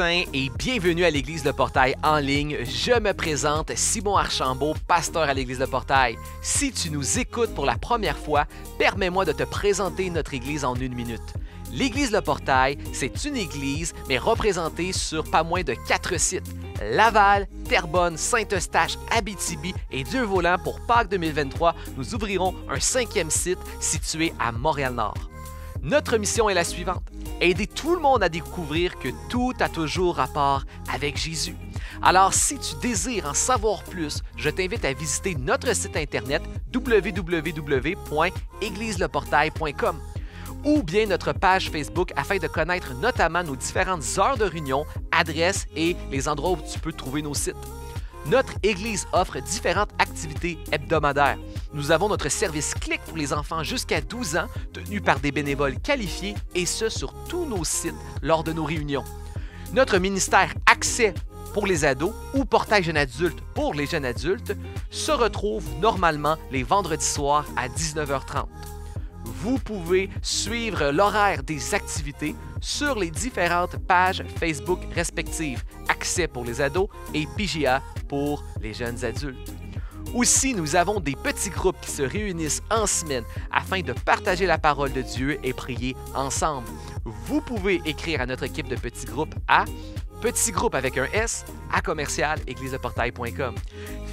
et bienvenue à l'Église Le Portail en ligne. Je me présente Simon Archambault, pasteur à l'Église Le Portail. Si tu nous écoutes pour la première fois, permets-moi de te présenter notre Église en une minute. L'Église Le Portail, c'est une église, mais représentée sur pas moins de quatre sites. Laval, Terrebonne, Saint-Eustache, Abitibi et Dieu volant pour Pâques 2023, nous ouvrirons un cinquième site situé à Montréal-Nord. Notre mission est la suivante, aider tout le monde à découvrir que tout a toujours rapport avec Jésus. Alors si tu désires en savoir plus, je t'invite à visiter notre site internet www.égliseleportail.com ou bien notre page Facebook afin de connaître notamment nos différentes heures de réunion, adresses et les endroits où tu peux trouver nos sites. Notre Église offre différentes activités hebdomadaires. Nous avons notre service Clic pour les enfants jusqu'à 12 ans, tenu par des bénévoles qualifiés, et ce sur tous nos sites lors de nos réunions. Notre ministère Accès pour les ados ou Portail jeune adulte pour les jeunes adultes se retrouve normalement les vendredis soirs à 19h30. Vous pouvez suivre l'horaire des activités sur les différentes pages Facebook respectives, Accès pour les ados et PGA pour les jeunes adultes. Aussi, nous avons des petits groupes qui se réunissent en semaine afin de partager la parole de Dieu et prier ensemble. Vous pouvez écrire à notre équipe de petits groupes à petit groupe avec un S à commercial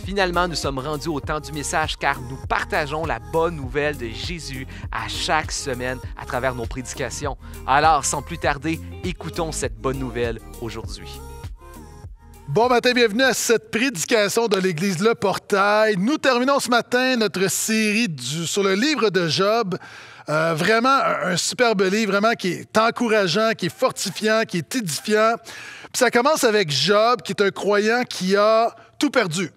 Finalement, nous sommes rendus au temps du message car nous partageons la bonne nouvelle de Jésus à chaque semaine à travers nos prédications. Alors, sans plus tarder, écoutons cette bonne nouvelle aujourd'hui. Bon matin, bienvenue à cette prédication de l'Église Le Portail. Nous terminons ce matin notre série sur le livre de Job. Euh, vraiment un, un, superbe livre, vraiment qui est encourageant, qui est fortifiant, qui est édifiant. Puis ça commence avec Job, qui est un croyant qui a tout perdu.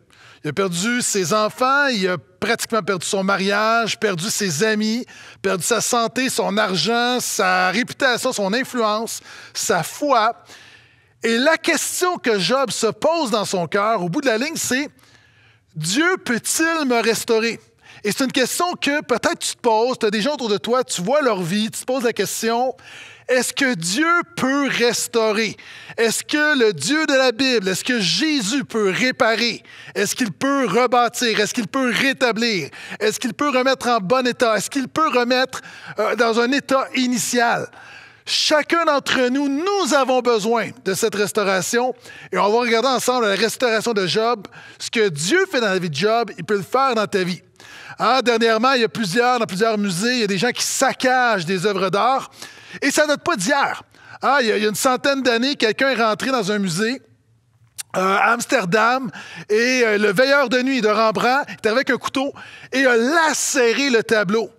Il a perdu ses enfants, il a pratiquement perdu son mariage, perdu ses amis, perdu sa santé, son argent, sa réputation, son influence, sa foi. Et la question que Job se pose dans son cœur, au bout de la ligne, c'est Dieu peut-il me restaurer? Et c'est une question que peut-être tu te poses, tu as des gens autour de toi, tu vois leur vie, tu te poses la question est-ce que Dieu peut restaurer? Est-ce que le Dieu de la Bible, est-ce que Jésus peut réparer? Est-ce qu'il peut rebâtir? Est-ce qu'il peut rétablir? Est-ce qu'il peut remettre en bon état? Est-ce qu'il peut remettre euh, dans un état initial? Chacun d'entre nous, nous avons besoin de cette restauration. Et on va regarder ensemble la restauration de Job. Ce que Dieu fait dans la vie de Job, il peut le faire dans ta vie. Hein, dernièrement, il y a plusieurs, dans plusieurs musées, il y a des gens qui saccagent des œuvres d'art. Et ça date pas d'hier. Ah, il y, a une centaine d'années, quelqu'un est rentré dans un musée. Euh, à Amsterdam, et euh, le veilleur de nuit de Rembrandt était avec un couteau et a lacéré le tableau.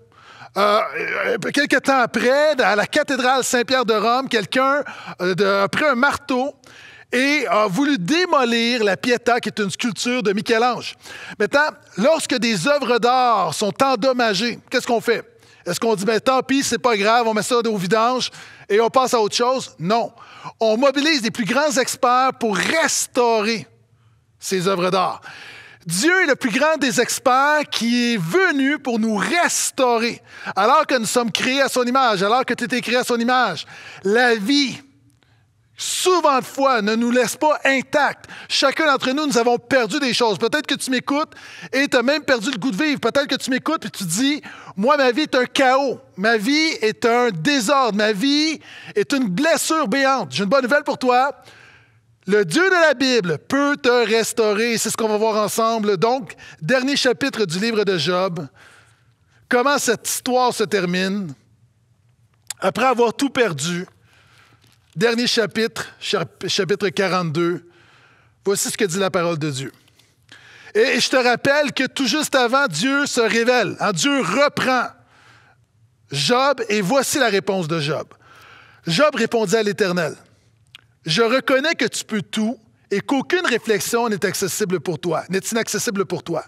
Euh, quelques temps après, à la cathédrale Saint-Pierre de Rome, quelqu'un a pris un marteau et a voulu démolir la Pietà, qui est une sculpture de Michel-Ange. Maintenant, lorsque des œuvres d'art sont endommagées, qu'est-ce qu'on fait? Est-ce qu'on dit, mais ben, tant pis, c'est pas grave, on met ça au vidange et on passe à autre chose? Non. On mobilise les plus grands experts pour restaurer ces œuvres d'art. Dieu est le plus grand des experts qui est venu pour nous restaurer. Alors que nous sommes créés à son image, alors que tu étais créé à son image, la vie, souvent de fois, ne nous laisse pas intacts. Chacun d'entre nous, nous avons perdu des choses. Peut-être que tu m'écoutes et tu as même perdu le goût de vivre. Peut-être que tu m'écoutes et tu dis, moi, ma vie est un chaos. Ma vie est un désordre. Ma vie est une blessure béante. J'ai une bonne nouvelle pour toi. Le Dieu de la Bible peut te restaurer. C'est ce qu'on va voir ensemble. Donc, dernier chapitre du livre de Job. Comment cette histoire se termine? Après avoir tout perdu, Dernier chapitre, chapitre 42. Voici ce que dit la parole de Dieu. Et je te rappelle que tout juste avant, Dieu se révèle. Hein, Dieu reprend Job et voici la réponse de Job. Job répondit à l'Éternel. Je reconnais que tu peux tout et qu'aucune réflexion n'est accessible pour toi, n'est inaccessible pour toi.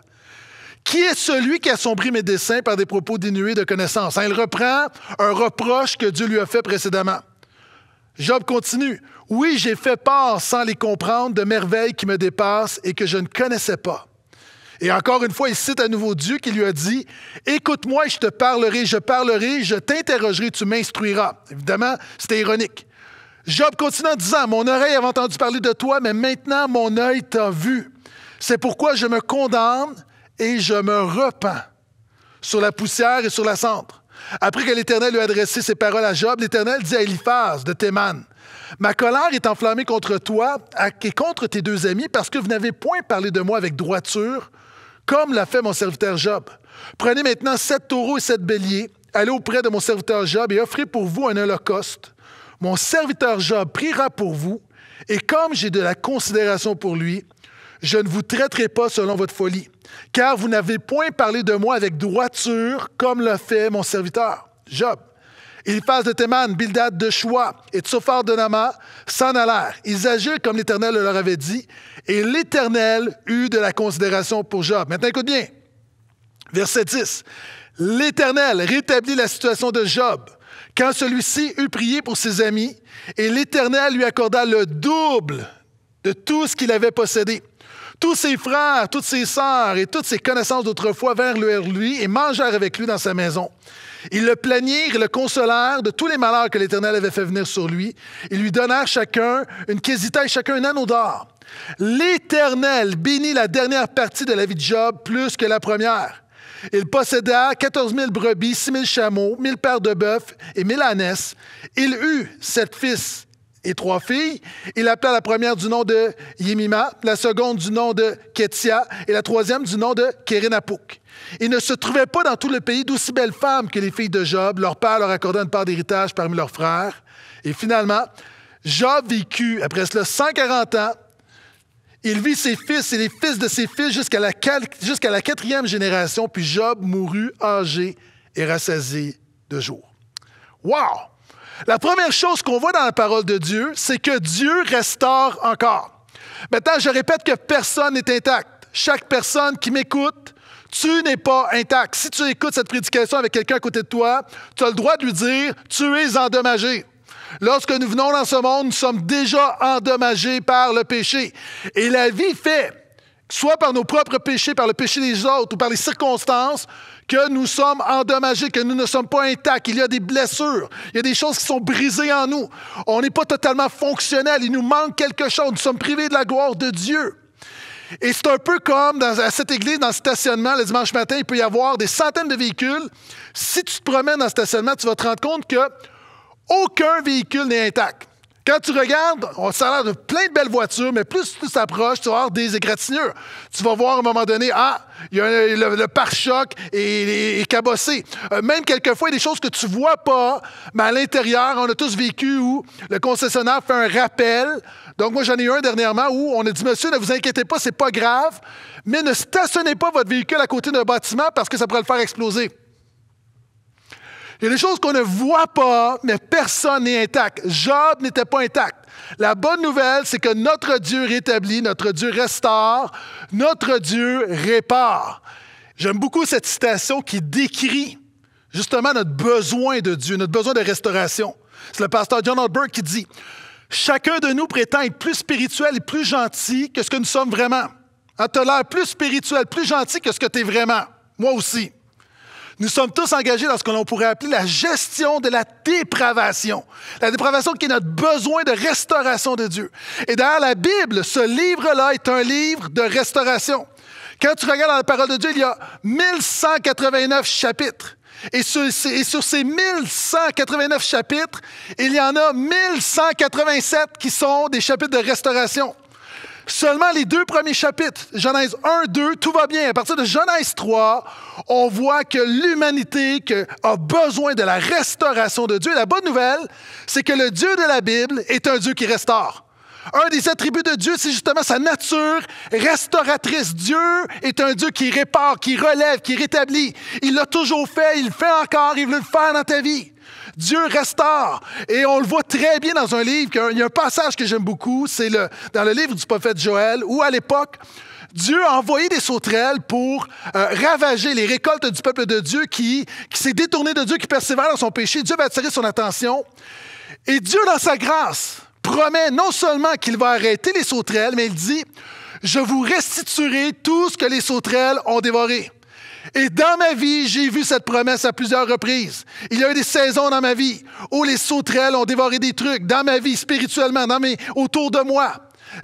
Qui est celui qui assombrit mes desseins par des propos dénués de connaissance? Hein, il reprend un reproche que Dieu lui a fait précédemment. Job continue. Oui, j'ai fait part, sans les comprendre, de merveilles qui me dépassent et que je ne connaissais pas. Et encore une fois, il cite à nouveau Dieu qui lui a dit, Écoute-moi je te parlerai, je parlerai, je t'interrogerai, tu m'instruiras. Évidemment, c'était ironique. Job continue en disant, Mon oreille avait entendu parler de toi, mais maintenant mon œil t'a vu. C'est pourquoi je me condamne et je me repens sur la poussière et sur la cendre. Après que l'Éternel eut adressé ses paroles à Job, l'Éternel dit à Eliphaz de Théman Ma colère est enflammée contre toi et contre tes deux amis parce que vous n'avez point parlé de moi avec droiture, comme l'a fait mon serviteur Job. Prenez maintenant sept taureaux et sept béliers, allez auprès de mon serviteur Job et offrez pour vous un holocauste. Mon serviteur Job priera pour vous, et comme j'ai de la considération pour lui, je ne vous traiterai pas selon votre folie car vous n'avez point parlé de moi avec droiture, comme le fait mon serviteur, Job. Eliphaz de Théman, Bildad de Choua et Tsophar de Nama s'en allèrent. Ils agirent comme l'Éternel leur avait dit, et l'Éternel eut de la considération pour Job. Maintenant, écoute bien. Verset 10. L'Éternel rétablit la situation de Job quand celui-ci eut prié pour ses amis, et l'Éternel lui accorda le double de tout ce qu'il avait possédé tous ses frères, toutes ses sœurs et toutes ses connaissances d'autrefois vers lui et mangèrent avec lui dans sa maison. Ils le plaignirent et le consolèrent de tous les malheurs que l'Éternel avait fait venir sur lui. Ils lui donnèrent chacun une quésita et chacun un anneau d'or. L'Éternel bénit la dernière partie de la vie de Job plus que la première. Il posséda 14 000 brebis, 6 000 chameaux, 000 paires de bœufs et 000 ânesses. Il eut sept fils et trois filles. Il appela la première du nom de Yemima, la seconde du nom de Ketia et la troisième du nom de Kerenapouk. Il ne se trouvait pas dans tout le pays d'aussi belles femmes que les filles de Job. Leur père leur accorda une part d'héritage parmi leurs frères. Et finalement, Job vécut, après cela, 140 ans. Il vit ses fils et les fils de ses fils jusqu'à la, quatrième génération, puis Job mourut âgé et rassasié de jour. Wow! La première chose qu'on voit dans la parole de Dieu, c'est que Dieu restaure encore. Maintenant, je répète que personne n'est intact. Chaque personne qui m'écoute, tu n'es pas intact. Si tu écoutes cette prédication avec quelqu'un à côté de toi, tu as le droit de lui dire, tu es endommagé. Lorsque nous venons dans ce monde, nous sommes déjà endommagés par le péché. Et la vie fait soit par nos propres péchés, par le péché des autres ou par les circonstances, que nous sommes endommagés, que nous ne sommes pas intacts, il y a des blessures, il y a des choses qui sont brisées en nous. On n'est pas totalement fonctionnel, il nous manque quelque chose, nous sommes privés de la gloire de Dieu. Et c'est un peu comme dans, à cette église, dans le stationnement, le dimanche matin, il peut y avoir des centaines de véhicules. Si tu te promènes dans le stationnement, tu vas te rendre compte que aucun véhicule n'est intact. Quand tu regardes, on ça a l'air de plein de belles voitures, mais plus tu t'approches, tu vas avoir des égratignures. Tu vas voir à un moment donné, ah, il y a le, pare-choc est, cabossé. Euh, même quelquefois, il y a des choses que tu vois pas, mais à l'intérieur, on a tous vécu où le concessionnaire fait un rappel. Donc, moi, j'en ai eu un dernièrement où on a dit, monsieur, ne vous inquiétez pas, c'est pas grave, mais ne stationnez pas votre véhicule à côté d'un bâtiment parce que ça pourrait le faire exploser. Il y a des choses qu'on ne voit pas, mais personne n'est intact. Job n'était pas intact. La bonne nouvelle, c'est que notre Dieu rétablit, notre Dieu restaure, notre Dieu répare. J'aime beaucoup cette citation qui décrit justement notre besoin de Dieu, notre besoin de restauration. C'est le pasteur John Burke qui dit Chacun de nous prétend être plus spirituel et plus gentil que ce que nous sommes vraiment. à ah, l'air plus spirituel, plus gentil que ce que tu es vraiment. Moi aussi. Nous sommes tous engagés dans ce que l'on pourrait appeler la gestion de la dépravation. La dépravation qui est notre besoin de restauration de Dieu. Et derrière la Bible, ce livre-là est un livre de restauration. Quand tu regardes dans la parole de Dieu, il y a 1189 chapitres. Et sur, et sur, ces 1189 chapitres, il y en a 1187 qui sont des chapitres de restauration. Seulement les deux premiers chapitres, Genèse 1, 2, tout va bien. À partir de Genèse 3, on voit que l'humanité a besoin de la restauration de Dieu. la bonne nouvelle, c'est que le Dieu de la Bible est un Dieu qui restaure. Un des attributs de Dieu, c'est justement sa nature restauratrice. Dieu est un Dieu qui répare, qui relève, qui rétablit. Il l'a toujours fait, il le fait encore, il veut le faire dans ta vie. Dieu restaure. Et on le voit très bien dans un livre, il y a un passage que j'aime beaucoup, c'est le, dans le livre du prophète Joël, où à l'époque, Dieu a envoyé des sauterelles pour euh, ravager les récoltes du peuple de Dieu qui, qui s'est détourné de Dieu, qui persévère dans son péché. Dieu va attirer son attention. Et Dieu, dans sa grâce, promet non seulement qu'il va arrêter les sauterelles, mais il dit, je vous restituerai tout ce que les sauterelles ont dévoré. Et dans ma vie, j'ai vu cette promesse à plusieurs reprises. Il y a eu des saisons dans ma vie où les sauterelles ont dévoré des trucs, dans ma vie, spirituellement, dans mes, autour de moi,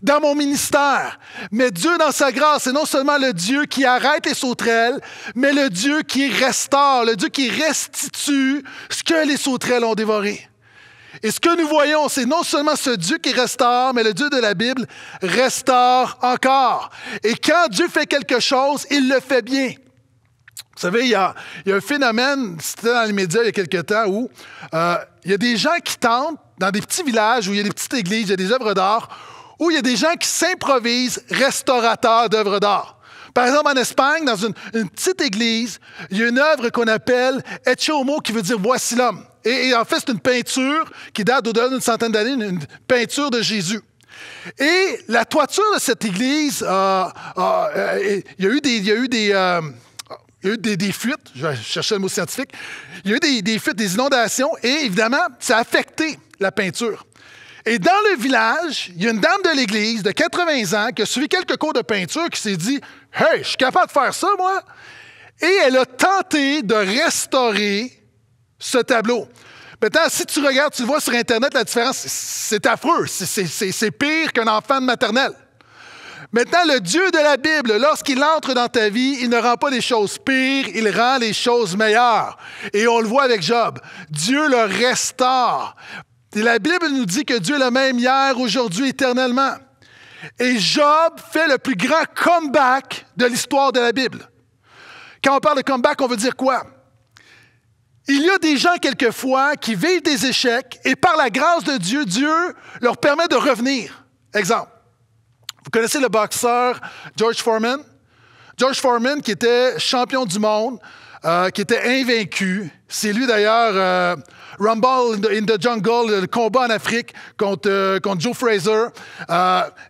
dans mon ministère. Mais Dieu, dans sa grâce, c'est non seulement le Dieu qui arrête les sauterelles, mais le Dieu qui restaure, le Dieu qui restitue ce que les sauterelles ont dévoré. Et ce que nous voyons, c'est non seulement ce Dieu qui restaure, mais le Dieu de la Bible restaure encore. Et quand Dieu fait quelque chose, il le fait bien. Vous savez, il y, a, un phénomène, c'était dans les médias il y a quelques temps, où il y a des gens qui tentent, dans des petits villages où il y a des petites églises, il y a des œuvres d'art, où il y a des gens qui s'improvisent restaurateurs d'œuvres d'art. Par exemple, en Espagne, dans une, petite église, il y a une œuvre qu'on appelle Echomo qui veut dire Voici l'homme. Et, en fait, c'est une peinture qui date dau delà d'une centaine d'années, une, peinture de Jésus. Et la toiture de cette église, il y a eu des... Y a eu des il y a eu des, fuites, je cherchais le mot scientifique. Il y a eu des, fuites, des inondations, et évidemment, ça a affecté la peinture. Et dans le village, il y a une dame de l'église de 80 ans qui a suivi quelques cours de peinture qui s'est dit Hey, je suis capable de faire ça, moi. Et elle a tenté de restaurer ce tableau. Maintenant, si tu regardes, tu vois sur Internet la différence, c'est affreux. C'est pire qu'un enfant de maternelle. Maintenant, le Dieu de la Bible, lorsqu'il entre dans ta vie, il ne rend pas les choses pires, il rend les choses meilleures. Et on le voit avec Job. Dieu le restaure. Et la Bible nous dit que Dieu est le même hier, aujourd'hui, éternellement. Et Job fait le plus grand comeback de l'histoire de la Bible. Quand on parle de comeback, on veut dire quoi? Il y a des gens quelquefois qui vivent des échecs et par la grâce de Dieu, Dieu leur permet de revenir. Exemple, vous connaissez le boxeur George Foreman? George Foreman, qui était champion du monde, euh, qui était invaincu. C'est lui d'ailleurs, euh, Rumble in the Jungle, le combat en Afrique contre, euh, Joe Fraser.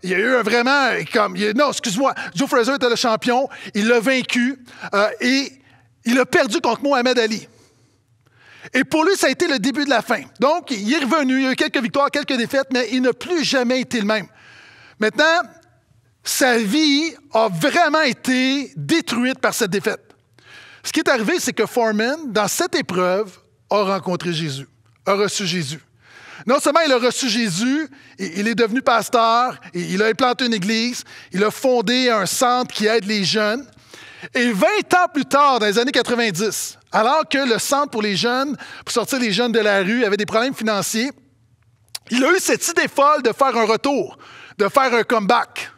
il y a eu vraiment. Comme, non, excuse-moi, Joe Fraser était le champion, il l'a vaincu et il a perdu contre Mohamed Ali. Et pour lui, ça a été le début de la fin. Donc, il est revenu, il a eu quelques victoires, quelques défaites, mais il n'a plus jamais été le même. Maintenant, sa vie a vraiment été détruite par cette défaite. Ce qui est arrivé, c'est que Foreman, dans cette épreuve, a rencontré Jésus, a reçu Jésus. Non seulement il a reçu Jésus, il est devenu pasteur, il a implanté une église, il a fondé un centre qui aide les jeunes. Et 20 ans plus tard, dans les années 90, alors que le centre pour les jeunes, pour sortir les jeunes de la rue, avait des problèmes financiers, il a eu cette idée folle de faire un retour, de faire un comeback.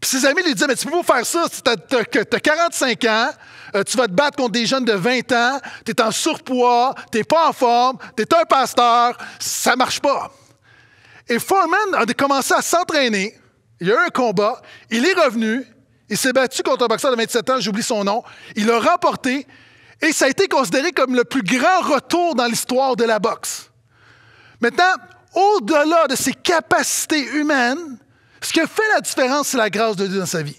Puis ses amis lui disaient, mais tu peux pas faire ça, tu as, 45 ans, euh, tu vas te battre contre des jeunes de 20 ans, tu es en surpoids, tu pas en forme, tu es un pasteur, ça marche pas. Et Foreman a commencé à s'entraîner, il y a eu un combat, il est revenu, il s'est battu contre un boxeur de 27 ans, j'oublie son nom, il l'a remporté, et ça a été considéré comme le plus grand retour dans l'histoire de la boxe. Maintenant, au-delà de ses capacités humaines, ce qui fait la différence, c'est la grâce de Dieu dans sa vie.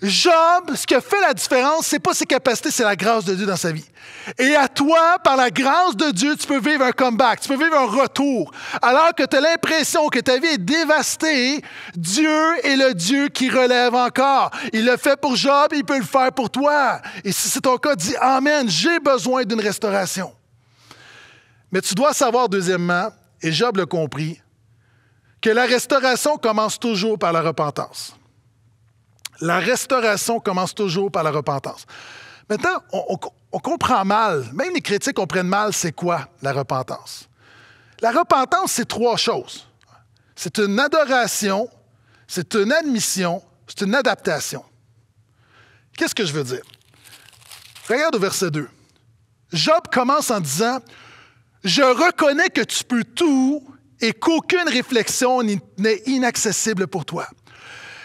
Job, ce qui a fait la différence, c'est pas ses capacités, c'est la grâce de Dieu dans sa vie. Et à toi, par la grâce de Dieu, tu peux vivre un comeback, tu peux vivre un retour. Alors que tu as l'impression que ta vie est dévastée, Dieu est le Dieu qui relève encore. Il le fait pour Job, il peut le faire pour toi. Et si c'est ton cas, dis Amen, j'ai besoin d'une restauration. Mais tu dois savoir, deuxièmement, et Job l'a compris, que la restauration commence toujours par la repentance. La restauration commence toujours par la repentance. Maintenant, on, comprend mal, même les critiques comprennent mal c'est quoi la repentance. La repentance, c'est trois choses. C'est une adoration, c'est une admission, c'est une adaptation. Qu'est-ce que je veux dire? Regarde au verset 2. Job commence en disant, Je reconnais que tu peux tout et qu'aucune réflexion n'est inaccessible pour toi.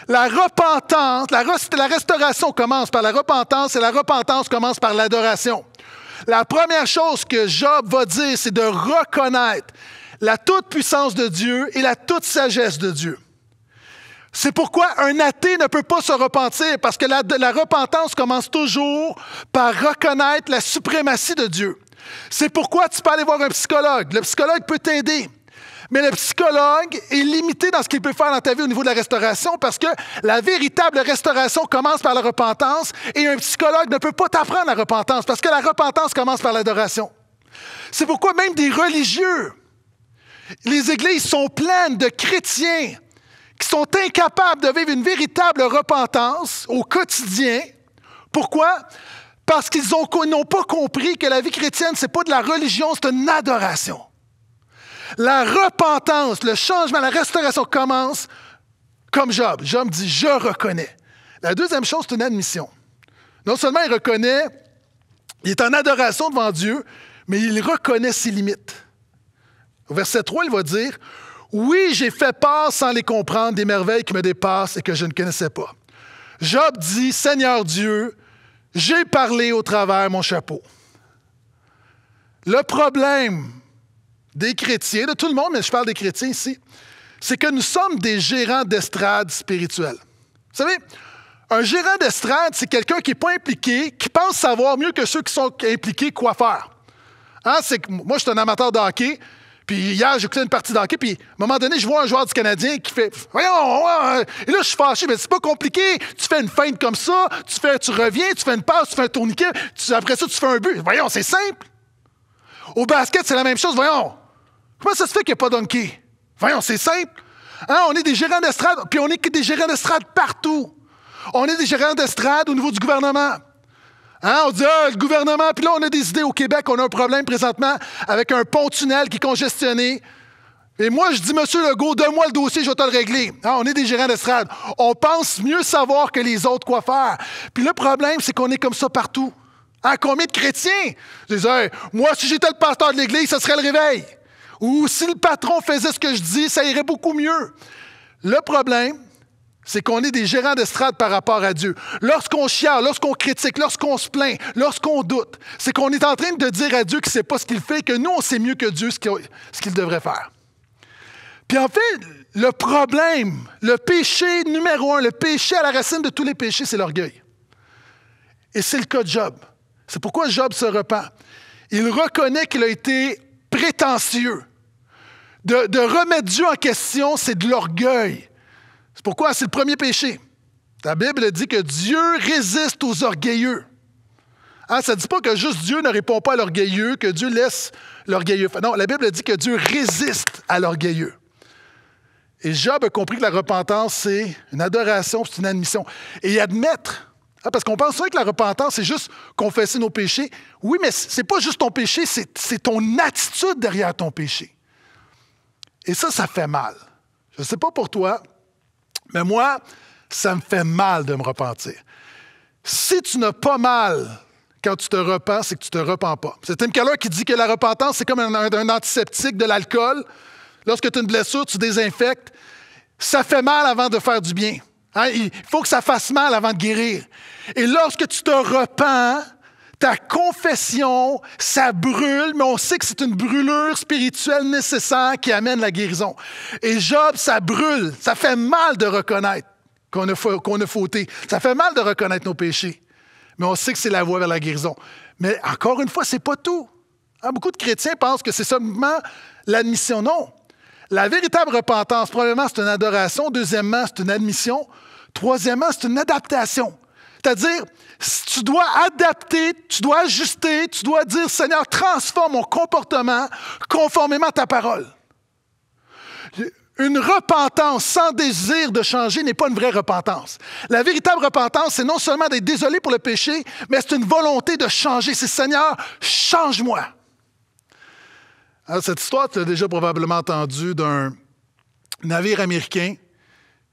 La repentance, la, restauration commence par la repentance et la repentance commence par l'adoration. La première chose que Job va dire, c'est de reconnaître la toute-puissance de Dieu et la toute-sagesse de Dieu. C'est pourquoi un athée ne peut pas se repentir, parce que la repentance commence toujours par reconnaître la suprématie de Dieu. C'est pourquoi tu peux aller voir un psychologue. Le psychologue peut t'aider. Mais le psychologue est limité dans ce qu'il peut faire dans ta vie au niveau de la restauration parce que la véritable restauration commence par la repentance et un psychologue ne peut pas t'apprendre la repentance parce que la repentance commence par l'adoration. C'est pourquoi même des religieux, les églises sont pleines de chrétiens qui sont incapables de vivre une véritable repentance au quotidien. Pourquoi? Parce qu'ils n'ont pas compris que la vie chrétienne, ce n'est pas de la religion, c'est une adoration. La repentance, le changement, la restauration commence comme Job. Job dit, je reconnais. La deuxième chose, c'est une admission. Non seulement il reconnaît, il est en adoration devant Dieu, mais il reconnaît ses limites. Au verset 3, il va dire, oui, j'ai fait part sans les comprendre des merveilles qui me dépassent et que je ne connaissais pas. Job dit, Seigneur Dieu, j'ai parlé au travers mon chapeau. Le problème des chrétiens, de tout le monde, mais je parle des chrétiens ici, c'est que nous sommes des gérants d'estrade spirituelle. Vous savez, un gérant d'estrade, c'est quelqu'un qui n'est pas impliqué, qui pense savoir mieux que ceux qui sont impliqués quoi faire. Hein, moi, je suis un amateur de hockey, puis hier, j'écoutais une partie de hockey, puis à un moment donné, je vois un joueur du Canadien qui fait Voyons, et là, je suis fâché, mais c'est pas compliqué. Tu fais une feinte comme ça, tu, fais, tu reviens, tu fais une passe, tu fais un tourniquet, après ça, tu fais un but. Voyons, c'est simple. Au basket, c'est la même chose. Voyons, Comment ça se fait qu'il n'y a pas Donkey? Voyons, c'est simple. Hein, on est des gérants d'estrade, puis on est des gérants d'estrade partout. On est des gérants d'estrade au niveau du gouvernement. Hein, on dit, ah, le gouvernement, puis là, on a des idées au Québec, on a un problème présentement avec un pont-tunnel qui est congestionné. Et moi, je dis, Monsieur Legault, donne-moi le dossier, je vais te le régler. Hein, on est des gérants d'estrade. On pense mieux savoir que les autres quoi faire. Puis le problème, c'est qu'on est comme ça partout. combien de chrétiens? Je moi, si j'étais le pasteur de l'Église, ce serait le réveil. Ou si le patron faisait ce que je dis, ça irait beaucoup mieux. Le problème, c'est qu'on est des gérants d'estrade par rapport à Dieu. Lorsqu'on chie, lorsqu'on critique, lorsqu'on se plaint, lorsqu'on doute, c'est qu'on est en train de dire à Dieu qu'il ne sait pas ce qu'il fait, que nous, on sait mieux que Dieu ce qu'il devrait faire. Puis en fait, le problème, le péché numéro un, le péché à la racine de tous les péchés, c'est l'orgueil. Et c'est le cas de Job. C'est pourquoi Job se repent. Il reconnaît qu'il a été prétentieux. De, remettre Dieu en question, c'est de l'orgueil. C'est pourquoi c'est le premier péché. La Bible dit que Dieu résiste aux orgueilleux. Hein, ça ne dit pas que juste Dieu ne répond pas à l'orgueilleux, que Dieu laisse l'orgueilleux. Non, la Bible dit que Dieu résiste à l'orgueilleux. Et Job a compris que la repentance, c'est une adoration, c'est une admission. Et admettre ah, parce qu'on pense souvent que la repentance, c'est juste confesser nos péchés. Oui, mais ce n'est pas juste ton péché, c'est ton attitude derrière ton péché. Et ça, ça fait mal. Je ne sais pas pour toi, mais moi, ça me fait mal de me repentir. Si tu n'as pas mal quand tu te repens, c'est que tu ne te repens pas. C'est Tim Keller qui dit que la repentance, c'est comme un, un, antiseptique de l'alcool. Lorsque tu as une blessure, tu désinfectes. Ça fait mal avant de faire du bien. Hein, il faut que ça fasse mal avant de guérir. Et lorsque tu te repens, ta confession, ça brûle, mais on sait que c'est une brûlure spirituelle nécessaire qui amène la guérison. Et Job, ça brûle, ça fait mal de reconnaître qu'on a, fauté, ça fait mal de reconnaître nos péchés, mais on sait que c'est la voie vers la guérison. Mais encore une fois, c'est pas tout. Hein, beaucoup de chrétiens pensent que c'est seulement l'admission. Non. La véritable repentance, premièrement, c'est une adoration. Deuxièmement, c'est une admission. Troisièmement, c'est une adaptation. C'est-à-dire, tu dois adapter, tu dois ajuster, tu dois dire, Seigneur, transforme mon comportement conformément à ta parole. Une repentance sans désir de changer n'est pas une vraie repentance. La véritable repentance, c'est non seulement d'être désolé pour le péché, mais c'est une volonté de changer. C'est Seigneur, change-moi. cette histoire, tu l'as déjà probablement entendue d'un navire américain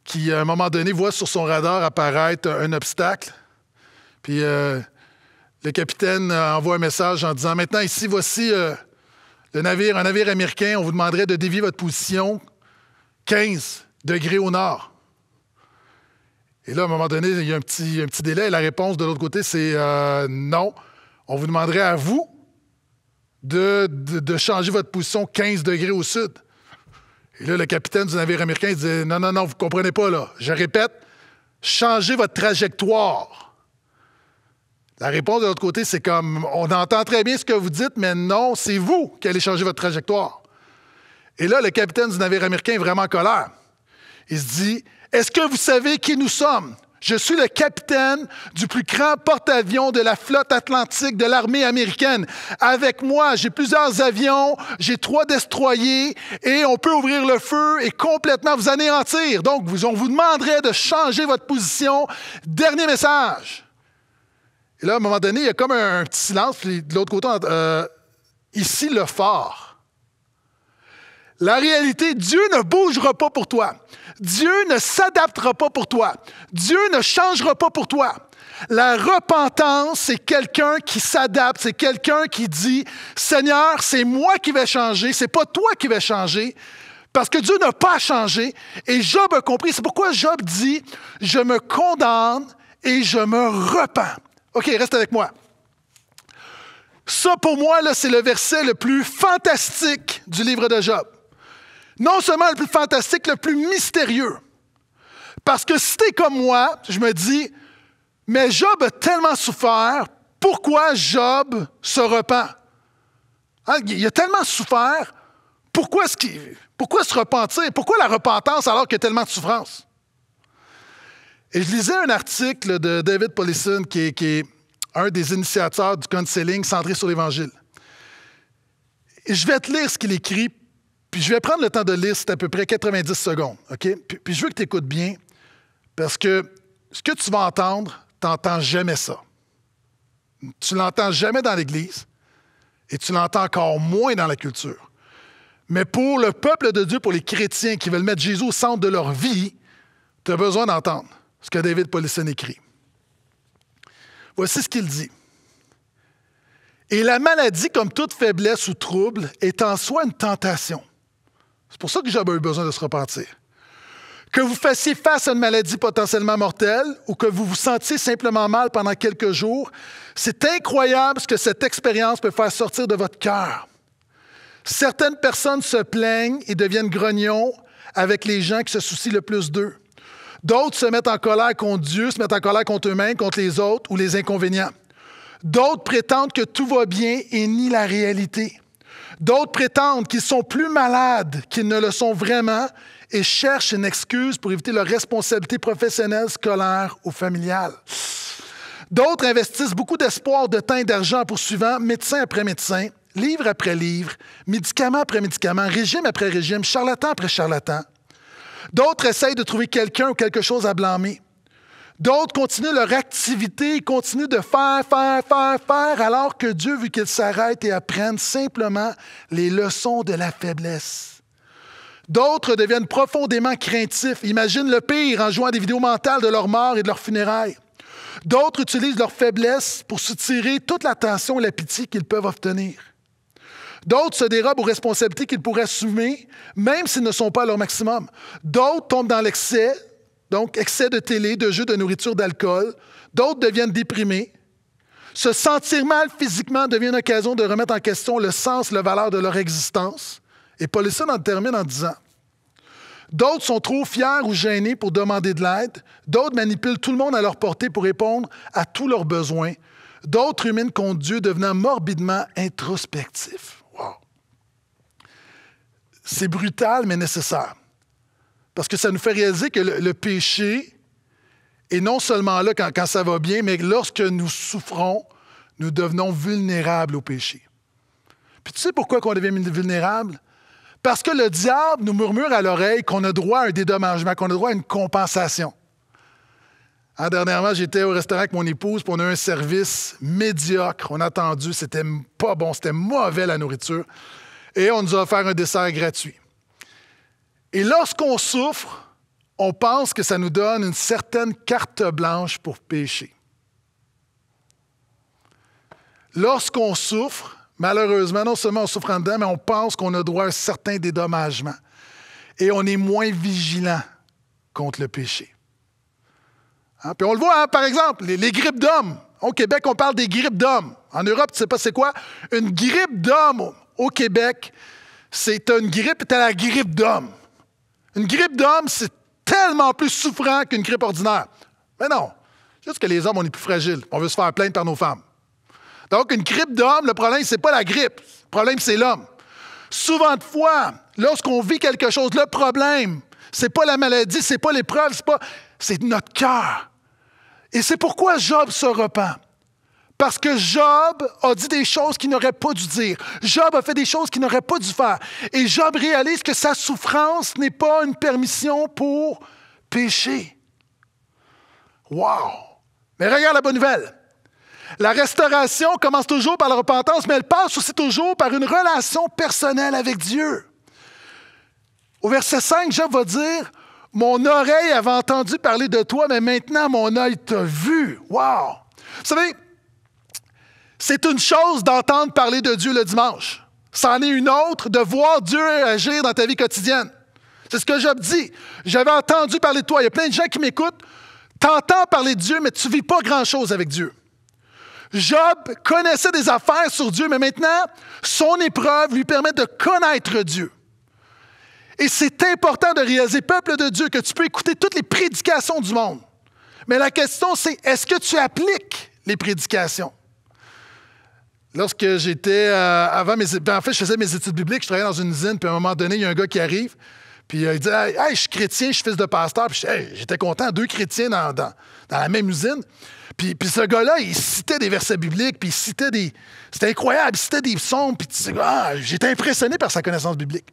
qui, à un moment donné, voit sur son radar apparaître un obstacle. Puis euh, le capitaine envoie un message en disant Maintenant, ici, voici euh, le navire, un navire américain. On vous demanderait de dévier votre position 15 degrés au nord. Et là, à un moment donné, il y a un petit, délai. la réponse de l'autre côté, c'est euh, non. On vous demanderait à vous de, de changer votre position 15 degrés au sud. Et là, le capitaine du navire américain il dit Non, non, non, vous ne comprenez pas, là. Je répète, changez votre trajectoire. La réponse de l'autre côté, c'est comme On entend très bien ce que vous dites, mais non, c'est vous qui allez changer votre trajectoire. Et là, le capitaine du navire américain est vraiment en colère. Il se dit Est-ce que vous savez qui nous sommes je suis le capitaine du plus grand porte-avions de la flotte atlantique de l'armée américaine. Avec moi, j'ai plusieurs avions, j'ai trois destroyers et on peut ouvrir le feu et complètement vous anéantir. Donc, on vous demanderait de changer votre position. Dernier message. Et là, à un moment donné, il y a comme un, petit silence, puis de l'autre côté, euh, ici, le fort. La réalité, Dieu ne bougera pas pour toi. Dieu ne s'adaptera pas pour toi. Dieu ne changera pas pour toi. La repentance, c'est quelqu'un qui s'adapte, c'est quelqu'un qui dit Seigneur, c'est moi qui vais changer, c'est pas toi qui vais changer, parce que Dieu n'a pas changé. Et Job a compris. C'est pourquoi Job dit Je me condamne et je me repens. OK, reste avec moi. Ça, pour moi, c'est le verset le plus fantastique du livre de Job non seulement le plus fantastique, le plus mystérieux. Parce que si t'es comme moi, je me dis, mais Job a tellement souffert, pourquoi Job se repent? Hein, il a tellement souffert, pourquoi, pourquoi se repentir? Pourquoi la repentance alors qu'il y a tellement de souffrance? Et je lisais un article de David Polisson, qui est, qui est un des initiateurs du counseling centré sur l'Évangile. Je vais te lire ce qu'il écrit puis je vais prendre le temps de lire, c'est à peu près 90 secondes, OK? Puis, je veux que tu écoutes bien, parce que ce que tu vas entendre, tu n'entends jamais ça. Tu l'entends jamais dans l'Église, et tu l'entends encore moins dans la culture. Mais pour le peuple de Dieu, pour les chrétiens qui veulent mettre Jésus au centre de leur vie, tu as besoin d'entendre ce que David Paulison écrit. Voici ce qu'il dit. Et la maladie, comme toute faiblesse ou trouble, est en soi une tentation c'est pour ça que j'avais eu besoin de se repentir. Que vous fassiez face à une maladie potentiellement mortelle ou que vous vous sentiez simplement mal pendant quelques jours, c'est incroyable ce que cette expérience peut faire sortir de votre cœur. Certaines personnes se plaignent et deviennent grognons avec les gens qui se soucient le plus d'eux. D'autres se mettent en colère contre Dieu, se mettent en colère contre eux-mêmes, contre les autres ou les inconvénients. D'autres prétendent que tout va bien et nient la réalité. D'autres prétendent qu'ils sont plus malades qu'ils ne le sont vraiment et cherchent une excuse pour éviter leurs responsabilités professionnelles, scolaires ou familiales. D'autres investissent beaucoup d'espoir, de temps et d'argent en poursuivant médecin après médecin, livre après livre, médicament après médicament, régime après régime, charlatan après charlatan. D'autres essayent de trouver quelqu'un ou quelque chose à blâmer. D'autres continuent leur activité, et continuent de faire, faire, faire, faire, alors que Dieu veut qu'ils s'arrêtent et apprennent simplement les leçons de la faiblesse. D'autres deviennent profondément craintifs, imaginent le pire en jouant des vidéos mentales de leur mort et de leur funérailles. D'autres utilisent leur faiblesse pour soutirer toute l'attention et la pitié qu'ils peuvent obtenir. D'autres se dérobent aux responsabilités qu'ils pourraient assumer, même s'ils ne sont pas à leur maximum. D'autres tombent dans l'excès, donc, excès de télé, de jeux, de nourriture, d'alcool. D'autres deviennent déprimés. Se sentir mal physiquement devient une occasion de remettre en question le sens, la valeur de leur existence. Et Paulison en termine en disant D'autres sont trop fiers ou gênés pour demander de l'aide. D'autres manipulent tout le monde à leur portée pour répondre à tous leurs besoins. D'autres ruminent contre Dieu, devenant morbidement introspectifs. Wow. C'est brutal, mais nécessaire. Parce que ça nous fait réaliser que le, péché est non seulement là quand, ça va bien, mais lorsque nous souffrons, nous devenons vulnérables au péché. Puis tu sais pourquoi qu'on devient vulnérable? Parce que le diable nous murmure à l'oreille qu'on a droit à un dédommagement, qu'on a droit à une compensation. Hein, dernièrement, j'étais au restaurant avec mon épouse, pour on a eu un service médiocre. On a attendu, c'était pas bon, c'était mauvais la nourriture. Et on nous a offert un dessert gratuit. Et lorsqu'on souffre, on pense que ça nous donne une certaine carte blanche pour pécher. Lorsqu'on souffre, malheureusement, non seulement on souffre en dedans, mais on pense qu'on a droit à un certain dédommagement. Et on est moins vigilant contre le péché. Hein? Puis on le voit, hein, par exemple, les, grippes d'hommes. Au Québec, on parle des grippes d'hommes. En Europe, tu sais pas c'est quoi? Une grippe d'hommes au, Québec, c'est une grippe, c'est la grippe d'hommes. Une grippe d'homme, c'est tellement plus souffrant qu'une grippe ordinaire. Mais non, juste que les hommes, on est plus fragiles. On veut se faire plaindre par nos femmes. Donc, une grippe d'homme, le problème, c'est pas la grippe. Le problème, c'est l'homme. Souvent de fois, lorsqu'on vit quelque chose, le problème, c'est pas la maladie, c'est pas l'épreuve, c'est pas. C'est notre cœur. Et c'est pourquoi Job se repent. Parce que Job a dit des choses qu'il n'aurait pas dû dire. Job a fait des choses qu'il n'aurait pas dû faire. Et Job réalise que sa souffrance n'est pas une permission pour pécher. Wow! Mais regarde la bonne nouvelle. La restauration commence toujours par la repentance, mais elle passe aussi toujours par une relation personnelle avec Dieu. Au verset 5, Job va dire Mon oreille avait entendu parler de toi, mais maintenant mon œil t'a vu. Wow! Vous savez, c'est une chose d'entendre parler de Dieu le dimanche. C'en est une autre de voir Dieu agir dans ta vie quotidienne. C'est ce que Job dit. J'avais entendu parler de toi. Il y a plein de gens qui m'écoutent. T'entends parler de Dieu, mais tu ne vis pas grand-chose avec Dieu. Job connaissait des affaires sur Dieu, mais maintenant, son épreuve lui permet de connaître Dieu. Et c'est important de réaliser, peuple de Dieu, que tu peux écouter toutes les prédications du monde. Mais la question, c'est est-ce que tu appliques les prédications? Lorsque j'étais euh, avant mes ben, en fait, je faisais mes études bibliques, je travaillais dans une usine, puis à un moment donné, il y a un gars qui arrive, puis euh, il dit hey, je suis chrétien, je suis fils de pasteur. Puis j'étais content, deux chrétiens dans, la même usine. Puis, puis ce gars-là, il citait des versets bibliques, puis il citait des. C'était incroyable, il citait des psaumes, puis ah, j'étais impressionné par sa connaissance biblique.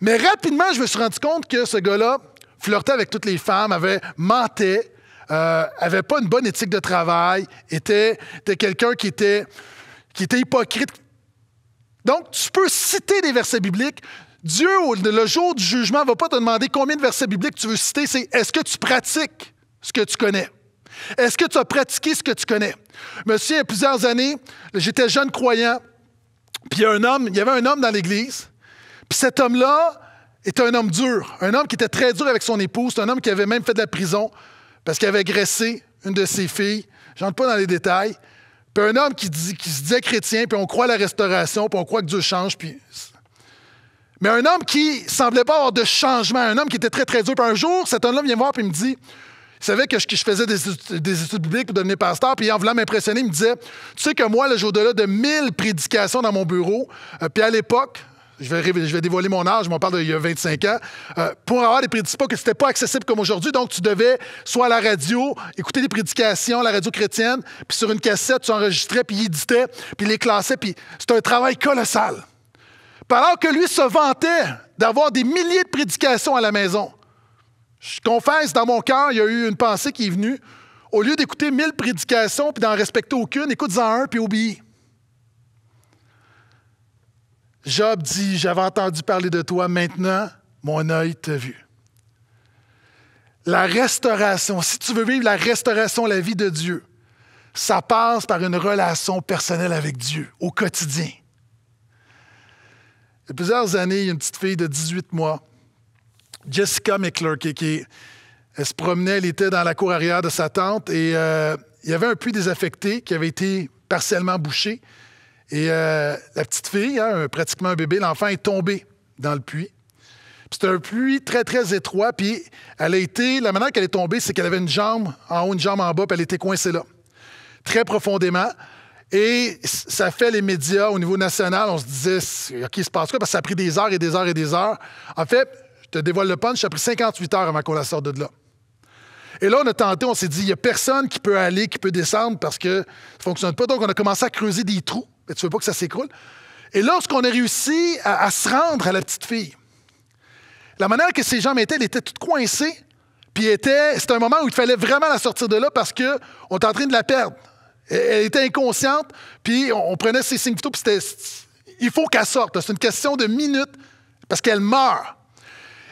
Mais rapidement, je me suis rendu compte que ce gars-là flirtait avec toutes les femmes, avait mentait, euh, avait pas une bonne éthique de travail, était, était quelqu'un qui était qui était hypocrite. Donc, tu peux citer des versets bibliques. Dieu, le jour du jugement, ne va pas te demander combien de versets bibliques tu veux citer, c'est est-ce que tu pratiques ce que tu connais? Est-ce que tu as pratiqué ce que tu connais? Monsieur, il y a plusieurs années, j'étais jeune croyant, puis il y, un homme, il y avait un homme dans l'Église, puis cet homme-là était un homme dur, un homme qui était très dur avec son épouse, un homme qui avait même fait de la prison parce qu'il avait agressé une de ses filles. Je n'entre pas dans les détails. Puis un homme qui, dit, se disait chrétien, puis on croit à la restauration, puis on croit que Dieu change, puis... Mais un homme qui semblait pas avoir de changement, un homme qui était très, très dur. Puis un jour, cet homme-là vient me voir, puis il me dit... Il savait que je, faisais des, études bibliques pour devenir pasteur, puis en voulant m'impressionner, il me disait Tu sais que moi, le jour au-delà de 1000 prédications dans mon bureau, euh, puis à l'époque, je vais, dévoiler mon âge, je m'en parle d'il y a 25 ans, euh, pour avoir des prédicats que n'était pas accessible comme aujourd'hui. Donc, tu devais soit à la radio, écouter des prédications, la radio chrétienne, puis sur une cassette, tu enregistrais, puis il puis les classait, puis c'était un travail colossal. Par alors que lui se vantait d'avoir des milliers de prédications à la maison, je confesse, dans mon cœur, il y a eu une pensée qui est venue. Au lieu d'écouter mille prédications puis d'en respecter aucune, écoute-en un puis obéis. Job dit, j'avais entendu parler de toi, maintenant mon œil t'a vu. La restauration, si tu veux vivre la restauration, la vie de Dieu, ça passe par une relation personnelle avec Dieu au quotidien. Il y a plusieurs années, une petite fille de 18 mois, Jessica McClurk, qui, elle se promenait, elle était dans la cour arrière de sa tante et euh, il y avait un puits désaffecté qui avait été partiellement bouché. Et euh, la petite fille, hein, pratiquement un bébé, l'enfant est tombé dans le puits. c'était un puits très, très étroit. Puis elle a été, la manière qu'elle est tombée, c'est qu'elle avait une jambe en haut, une jambe en bas, puis elle était coincée là, très profondément. Et ça fait les médias au niveau national. On se disait, OK, il se passe quoi? Parce que ça a pris des heures et des heures et des heures. En fait, je te dévoile le punch, ça a pris 58 heures avant qu'on la sorte de là. Et là, on a tenté, on s'est dit, il n'y a personne qui peut aller, qui peut descendre parce que ça ne fonctionne pas. Donc, on a commencé à creuser des trous mais tu veux pas que ça s'écroule. Et lorsqu'on a réussi à, se rendre à la petite fille, la manière que ces jambes étaient, elle était toute coincée. Puis c'était un moment où il fallait vraiment la sortir de là parce qu'on était en train de la perdre. Elle était inconsciente, puis on, prenait ses signes vitaux, puis c'était, il faut qu'elle sorte. C'est une question de minutes parce qu'elle meurt.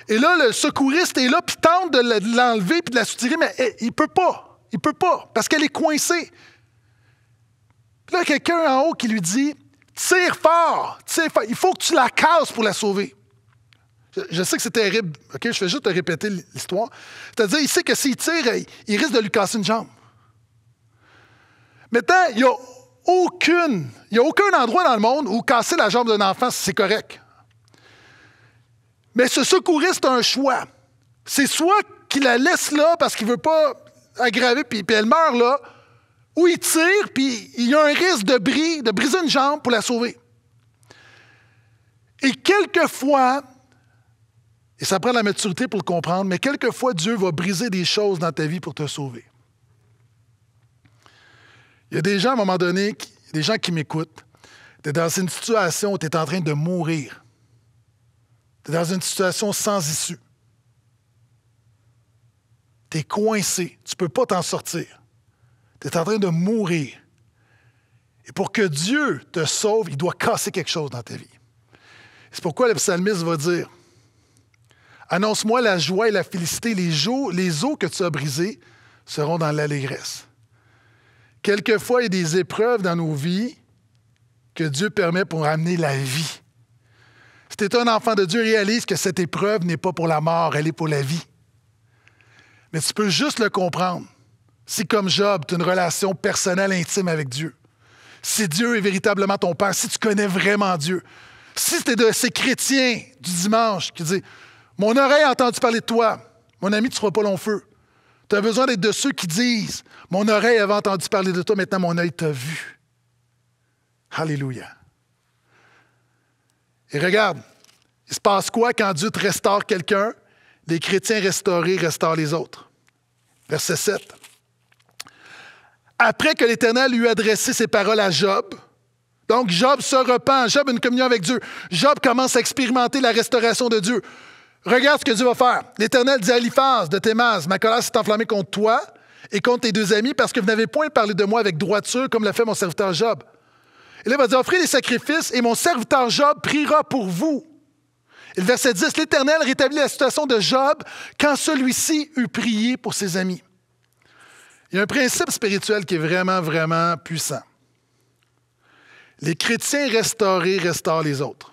Et là, le secouriste est là, puis tente de l'enlever, puis de la soutirer, mais il ne peut pas. Il peut pas, parce qu'elle est coincée. Là, quelqu'un en haut qui lui dit Tire fort, tire fort, il faut que tu la casses pour la sauver. Je, sais que c'est terrible, OK? Je fais juste te répéter l'histoire. C'est-à-dire, il sait que s'il tire, il, risque de lui casser une jambe. Maintenant, il n'y a aucune, il y a aucun endroit dans le monde où casser la jambe d'un enfant, c'est correct. Mais ce secouriste a un choix. C'est soit qu'il la laisse là parce qu'il ne veut pas aggraver, puis, puis elle meurt là, où il tire, puis il y a un risque de, de briser une jambe pour la sauver. Et quelquefois, et ça prend la maturité pour le comprendre, mais quelquefois Dieu va briser des choses dans ta vie pour te sauver. Il y a des gens à un moment donné, des gens qui m'écoutent, tu es dans une situation où tu es en train de mourir. Tu es dans une situation sans issue. Tu es coincé, tu ne peux pas t'en sortir. Tu es en train de mourir. Et pour que Dieu te sauve, il doit casser quelque chose dans ta vie. C'est pourquoi le psalmiste va dire Annonce-moi la joie et la félicité, les, jours, les eaux que tu as brisées seront dans l'allégresse. Quelquefois, il y a des épreuves dans nos vies que Dieu permet pour amener la vie. Si tu es un enfant de Dieu, réalise que cette épreuve n'est pas pour la mort, elle est pour la vie. Mais tu peux juste le comprendre si, comme Job, tu as une relation personnelle intime avec Dieu, si Dieu est véritablement ton Père, si tu connais vraiment Dieu, si tu es de ces chrétiens du dimanche qui disent Mon oreille a entendu parler de toi, mon ami, tu ne feras pas long feu. Tu as besoin d'être de ceux qui disent Mon oreille avait entendu parler de toi, maintenant mon œil t'a vu. Alléluia. Et regarde, il se passe quoi quand Dieu te restaure quelqu'un? Les chrétiens restaurés restaurent les autres. Verset 7 après que l'Éternel lui adressé ses paroles à Job. Donc Job se repent, Job a une communion avec Dieu. Job commence à expérimenter la restauration de Dieu. Regarde ce que Dieu va faire. L'Éternel dit à Eliphaz de Thémaz, ma colère s'est enflammée contre toi et contre tes deux amis parce que vous n'avez point parlé de moi avec droiture comme l'a fait mon serviteur Job. Et là, il va dire, offrez des sacrifices et mon serviteur Job priera pour vous. Et le verset 10, l'Éternel rétablit la situation de Job quand celui-ci eut prié pour ses amis. Il y a un principe spirituel qui est vraiment, vraiment puissant. Les chrétiens restaurés restaurent les autres.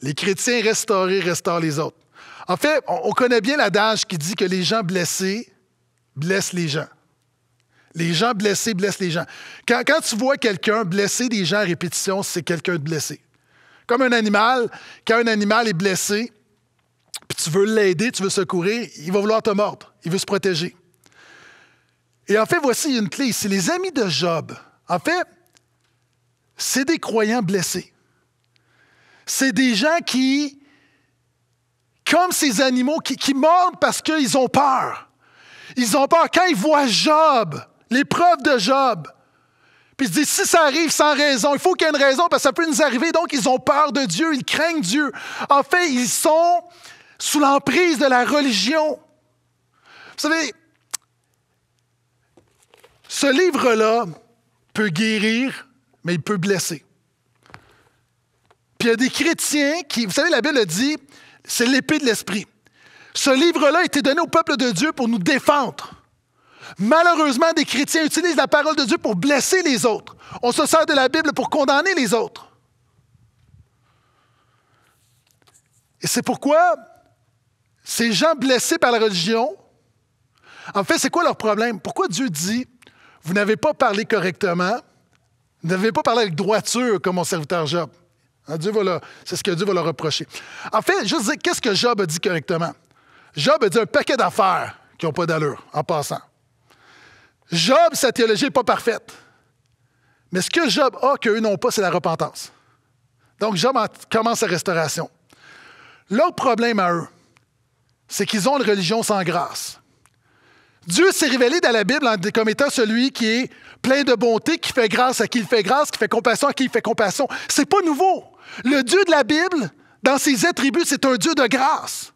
Les chrétiens restaurés restaurent les autres. En fait, on, connaît bien l'adage qui dit que les gens blessés blessent les gens. Les gens blessés blessent les gens. Quand, tu vois quelqu'un blesser des gens à répétition, c'est quelqu'un de blessé. Comme un animal, quand un animal est blessé, puis tu veux l'aider, tu veux secourir, il va vouloir te mordre, il veut se protéger. Et en fait, voici une clé. C'est les amis de Job. En fait, c'est des croyants blessés. C'est des gens qui, comme ces animaux, qui, mordent parce qu'ils ont peur. Ils ont peur quand ils voient Job, l'épreuve de Job. Puis ils se disent, si ça arrive sans raison, il faut qu'il y ait une raison parce que ça peut nous arriver. Donc, ils ont peur de Dieu, ils craignent Dieu. En fait, ils sont sous l'emprise de la religion. Vous savez, ce livre-là peut guérir, mais il peut blesser. Puis il y a des chrétiens qui, vous savez, la Bible dit, c'est l'épée de l'esprit. Ce livre-là a été donné au peuple de Dieu pour nous défendre. Malheureusement, des chrétiens utilisent la parole de Dieu pour blesser les autres. On se sert de la Bible pour condamner les autres. Et c'est pourquoi ces gens blessés par la religion, en fait, c'est quoi leur problème? Pourquoi Dieu dit vous n'avez pas parlé correctement. Vous n'avez pas parlé avec droiture comme mon serviteur Job. Hein, Dieu c'est ce que Dieu va leur reprocher. En fait, juste dire, qu'est-ce que Job a dit correctement? Job a dit un paquet d'affaires qui n'ont pas d'allure, en passant. Job, sa théologie n'est pas parfaite. Mais ce que Job a qu'eux n'ont pas, c'est la repentance. Donc, Job commence sa restauration. L'autre problème à eux, c'est qu'ils ont une religion sans grâce. Dieu s'est révélé dans la Bible comme étant celui qui est plein de bonté, qui fait grâce à qui il fait grâce, qui fait compassion à qui il fait compassion. C'est pas nouveau. Le Dieu de la Bible, dans ses attributs, c'est un Dieu de grâce.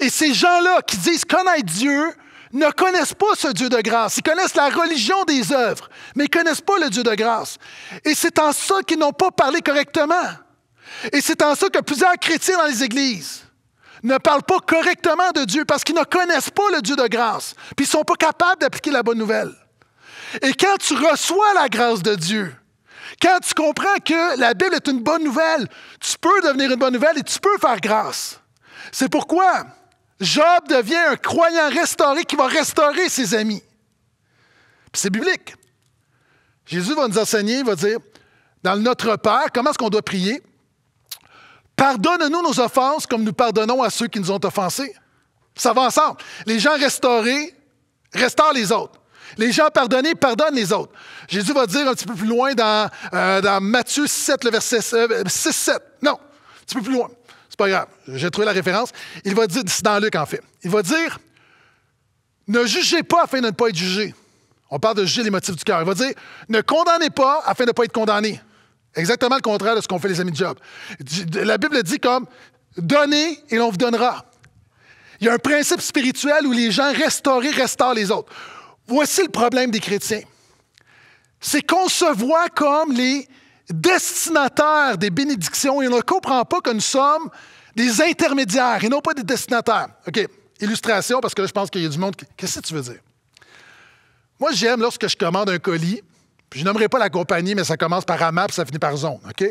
Et ces gens-là qui disent connaître Dieu ne connaissent pas ce Dieu de grâce. Ils connaissent la religion des œuvres, mais ils ne connaissent pas le Dieu de grâce. Et c'est en ça qu'ils n'ont pas parlé correctement. Et c'est en ça que plusieurs chrétiens dans les églises ne parlent pas correctement de Dieu parce qu'ils ne connaissent pas le Dieu de grâce, puis ils ne sont pas capables d'appliquer la bonne nouvelle. Et quand tu reçois la grâce de Dieu, quand tu comprends que la Bible est une bonne nouvelle, tu peux devenir une bonne nouvelle et tu peux faire grâce. C'est pourquoi Job devient un croyant restauré qui va restaurer ses amis. C'est biblique. Jésus va nous enseigner, il va dire, dans Notre Père, comment est-ce qu'on doit prier? Pardonne-nous nos offenses comme nous pardonnons à ceux qui nous ont offensés. Ça va ensemble. Les gens restaurés restaurent les autres. Les gens pardonnés pardonnent les autres. Jésus va dire un petit peu plus loin dans, euh, Matthieu 7, le verset 6, 7. Euh, non, un petit peu plus loin. C'est pas grave. J'ai trouvé la référence. Il va dire, c'est dans Luc en fait. Il va dire Ne jugez pas afin de ne pas être jugé. On parle de juger les motifs du cœur. Il va dire Ne condamnez pas afin de ne pas être condamné. Exactement le contraire de ce qu'on fait les amis de Job. La Bible dit comme donnez et l'on vous donnera. Il y a un principe spirituel où les gens restaurés restaurent les autres. Voici le problème des chrétiens. C'est qu'on se voit comme les destinataires des bénédictions et on ne comprend pas que nous sommes des intermédiaires et non pas des destinataires. OK, illustration, parce que là, je pense qu'il y a du monde. Qu'est-ce que tu veux dire? Moi, j'aime lorsque je commande un colis, puis je nommerai pas la compagnie, mais ça commence par AMAP, ça finit par zone. OK?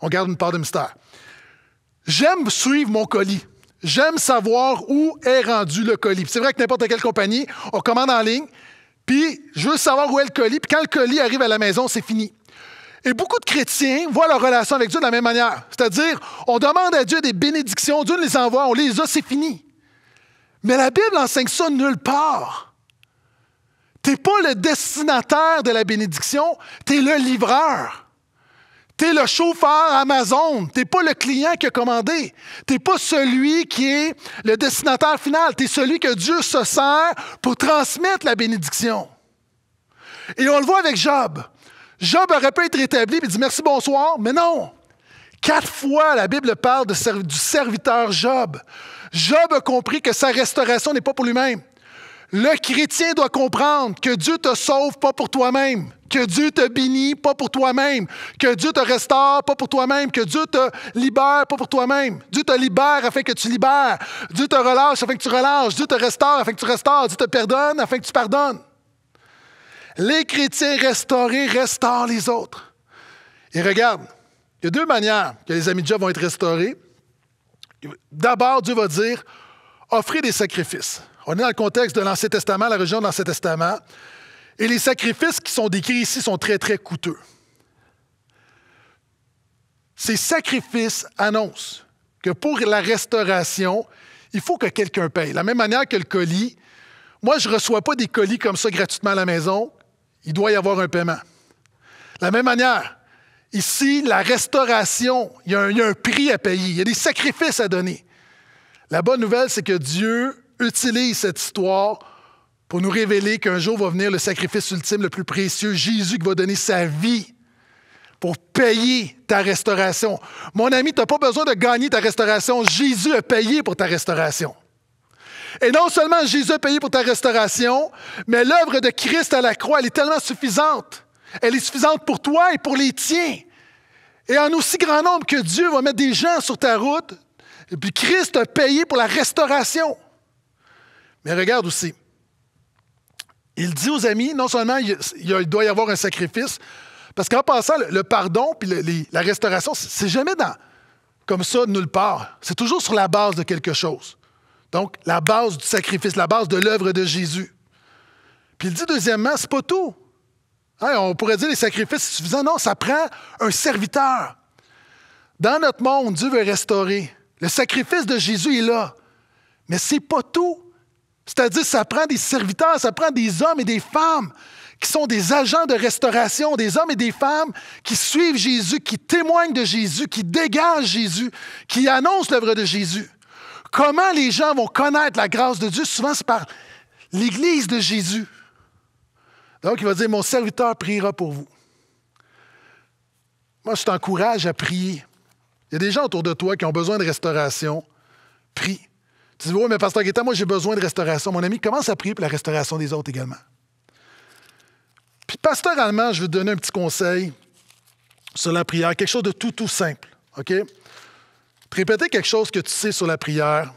On garde une part de mystère. J'aime suivre mon colis. J'aime savoir où est rendu le colis. C'est vrai que n'importe quelle compagnie, on commande en ligne, puis je veux savoir où est le colis, puis quand le colis arrive à la maison, c'est fini. Et beaucoup de chrétiens voient leur relation avec Dieu de la même manière. C'est-à-dire, on demande à Dieu des bénédictions, Dieu les envoie, on les a, c'est fini. Mais la Bible enseigne ça nulle part. Tu n'es pas le destinataire de la bénédiction, tu es le livreur. Tu es le chauffeur Amazon, tu n'es pas le client qui a commandé. Tu n'es pas celui qui est le destinataire final, tu es celui que Dieu se sert pour transmettre la bénédiction. Et on le voit avec Job. Job aurait pu être rétabli et dit merci, bonsoir, mais non. Quatre fois, la Bible parle du serviteur Job. Job a compris que sa restauration n'est pas pour lui-même. Le chrétien doit comprendre que Dieu te sauve pas pour toi-même, que Dieu te bénit pas pour toi-même, que Dieu te restaure pas pour toi-même, que Dieu te libère pas pour toi-même. Dieu te libère afin que tu libères. Dieu te relâche afin que tu relâches. Dieu te restaure afin que tu restaures. Dieu te pardonne afin que tu pardonnes. Les chrétiens restaurés restaurent les autres. Et regarde, il y a deux manières que les amis de Dieu vont être restaurés. D'abord, Dieu va dire offrez des sacrifices. On est dans le contexte de l'Ancien Testament, la région de l'Ancien Testament. Et les sacrifices qui sont décrits ici sont très, très coûteux. Ces sacrifices annoncent que pour la restauration, il faut que quelqu'un paye. La même manière que le colis, moi, je ne reçois pas des colis comme ça gratuitement à la maison. Il doit y avoir un paiement. La même manière, ici, la restauration, il y a un prix à payer, il y a des sacrifices à donner. La bonne nouvelle, c'est que Dieu utilise cette histoire pour nous révéler qu'un jour va venir le sacrifice ultime le plus précieux, Jésus qui va donner sa vie pour payer ta restauration. Mon ami, tu n'as pas besoin de gagner ta restauration. Jésus a payé pour ta restauration. Et non seulement Jésus a payé pour ta restauration, mais l'œuvre de Christ à la croix, elle est tellement suffisante. Elle est suffisante pour toi et pour les tiens. Et en aussi grand nombre que Dieu va mettre des gens sur ta route, et puis Christ a payé pour la restauration. Mais regarde aussi. Il dit aux amis, non seulement il doit y avoir un sacrifice, parce qu'en passant, le pardon puis la restauration, c'est jamais dans, comme ça nulle part. C'est toujours sur la base de quelque chose. Donc, la base du sacrifice, la base de l'œuvre de Jésus. Puis il dit deuxièmement, c'est pas tout. Hein, on pourrait dire les sacrifices suffisant. Non, ça prend un serviteur. Dans notre monde, Dieu veut restaurer. Le sacrifice de Jésus est là. Mais c'est pas tout. C'est-à-dire, ça prend des serviteurs, ça prend des hommes et des femmes qui sont des agents de restauration, des hommes et des femmes qui suivent Jésus, qui témoignent de Jésus, qui dégagent Jésus, qui annoncent l'œuvre de Jésus. Comment les gens vont connaître la grâce de Dieu? Souvent, c'est par l'Église de Jésus. Donc, il va dire, mon serviteur priera pour vous. Moi, je t'encourage à prier. Il y a des gens autour de toi qui ont besoin de restauration. Prie. Tu dis, oui, mais Pasteur Guetta, moi, j'ai besoin de restauration. Mon ami commence à prier pour la restauration des autres également. Puis, pasteur allemand je vais te donner un petit conseil sur la prière, quelque chose de tout, tout simple. OK? quelque chose que tu sais sur la prière.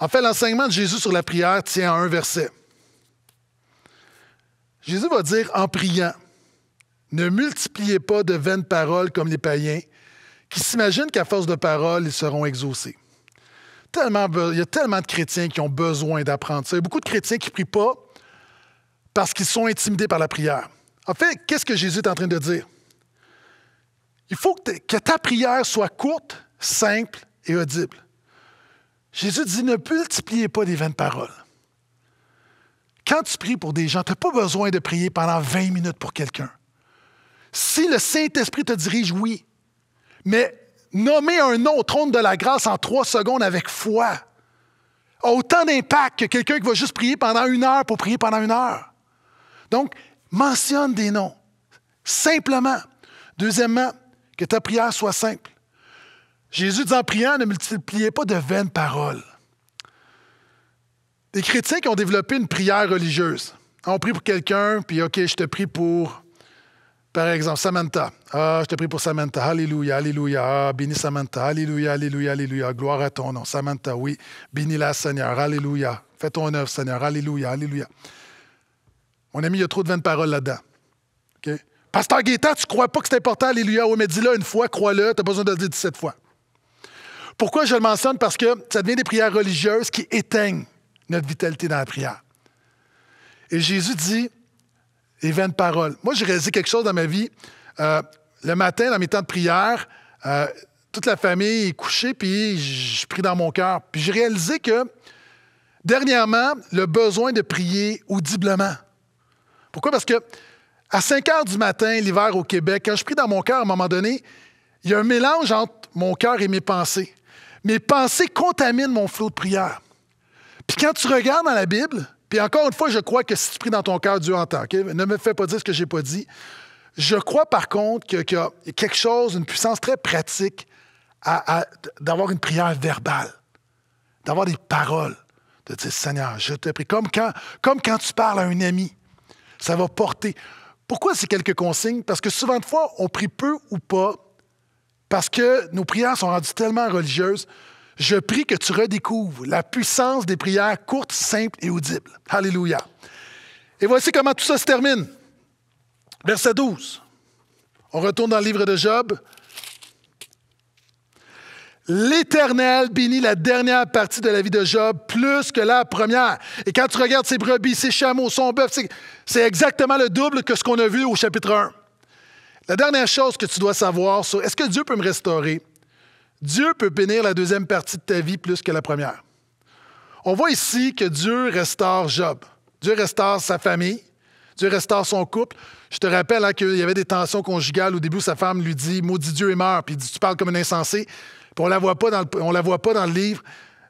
En fait, l'enseignement de Jésus sur la prière tient à un verset. Jésus va dire en priant, ne multipliez pas de vaines paroles comme les païens, qui s'imaginent qu'à force de paroles, ils seront exaucés il y a tellement de chrétiens qui ont besoin d'apprendre ça. Il y a beaucoup de chrétiens qui ne prient pas parce qu'ils sont intimidés par la prière. En fait, qu'est-ce que Jésus est en train de dire? Il faut que, ta prière soit courte, simple et audible. Jésus dit, ne multipliez pas les vaines paroles. Quand tu pries pour des gens, tu n'as pas besoin de prier pendant 20 minutes pour quelqu'un. Si le Saint-Esprit te dirige, oui. Mais nommer un nom au trône de la grâce en trois secondes avec foi a autant d'impact que quelqu'un qui va juste prier pendant une heure pour prier pendant une heure. Donc, mentionne des noms, simplement. Deuxièmement, que ta prière soit simple. Jésus dit en priant, ne multipliez pas de vaines paroles. Des chrétiens qui ont développé une prière religieuse. Ah, on prie pour quelqu'un, puis OK, je te prie pour par exemple, Samantha. Ah, je te prie pour Samantha. Alléluia, Alléluia. Béni ah, bénis Samantha. Alléluia, Alléluia, Alléluia. Gloire à ton nom. Samantha, oui. Bénis-la, Seigneur. Alléluia. Fais ton œuvre, Seigneur. Alléluia, Alléluia. Mon ami, il y a trop de vaines paroles là-dedans. OK? Pasteur Guetta, tu ne crois pas que c'est important, Alléluia. Oui, mais dis-le une fois, crois-le. Tu n'as pas besoin de le dire 17 fois. Pourquoi je le mentionne? Parce que ça devient des prières religieuses qui éteignent notre vitalité dans la prière. Et Jésus dit les vaines paroles. Moi, j'ai réalisé quelque chose dans ma vie. Euh, le matin, dans mes temps de prière, euh, toute la famille est couchée, puis je prie dans mon cœur. Puis j'ai réalisé que, dernièrement, le besoin de prier audiblement. Pourquoi? Parce que à 5 heures du matin, l'hiver au Québec, quand je prie dans mon cœur, à un moment donné, il y a un mélange entre mon cœur et mes pensées. Mes pensées contaminent mon flot de prière. Puis quand tu regardes dans la Bible, puis encore une fois, je crois que si tu pries dans ton cœur, Dieu entend. Ne me fais pas dire ce que je n'ai pas dit. Je crois par contre qu'il y a quelque chose, une puissance très pratique d'avoir une prière verbale, d'avoir des paroles, de dire Seigneur, je te prie. Comme quand, comme quand tu parles à un ami, ça va porter. Pourquoi ces quelques consignes? Parce que souvent de fois, on prie peu ou pas parce que nos prières sont rendues tellement religieuses je prie que tu redécouvres la puissance des prières courtes, simples et audibles. Alléluia. Et voici comment tout ça se termine. Verset 12. On retourne dans le livre de Job. L'Éternel bénit la dernière partie de la vie de Job plus que la première. Et quand tu regardes ses brebis, ses chameaux, son bœuf, c'est exactement le double que ce qu'on a vu au chapitre 1. La dernière chose que tu dois savoir sur est-ce que Dieu peut me restaurer, Dieu peut bénir la deuxième partie de ta vie plus que la première. On voit ici que Dieu restaure Job. Dieu restaure sa famille. Dieu restaure son couple. Je te rappelle hein, qu'il y avait des tensions conjugales. Au début, sa femme lui dit Maudit Dieu et mort. Puis il dit Tu parles comme un insensé. Puis on la voit pas on la voit pas dans le livre.